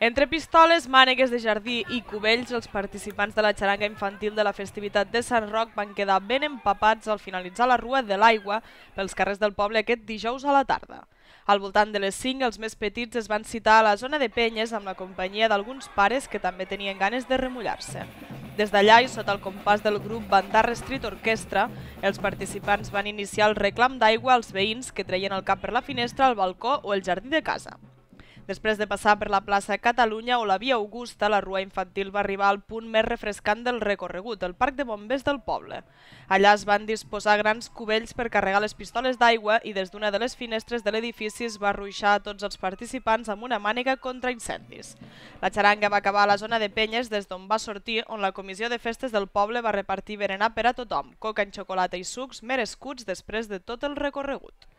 Entre pistoles, mànegues de jardí i cubells, els participants de la xaranga infantil de la festivitat de Sant Roc van quedar ben empapats al finalitzar la Rua de l'Aigua pels carrers del poble aquest dijous a la tarda. Al voltant de les 5, els més petits es van citar a la zona de Penyes amb la companyia d'alguns pares que també tenien ganes de remullar-se. Des d'allà i sota el compàs del grup Bandar Street Orchestra, els participants van iniciar el reclam d'aigua als veïns que treien el cap per la finestra, el balcó o el jardí de casa. Després de passar per la plaça Catalunya o la Via Augusta, la rua infantil va arribar al punt més refrescant del recorregut, el parc de bombers del poble. Allà es van disposar grans cubells per carregar les pistoles d'aigua i des d'una de les finestres de l'edifici es va ruixar a tots els participants amb una mànega contra incendis. La xaranga va acabar a la zona de Penyes des d'on va sortir, on la Comissió de Festes del Poble va repartir berenar per a tothom, coca en xocolata i sucs, merescuts després de tot el recorregut.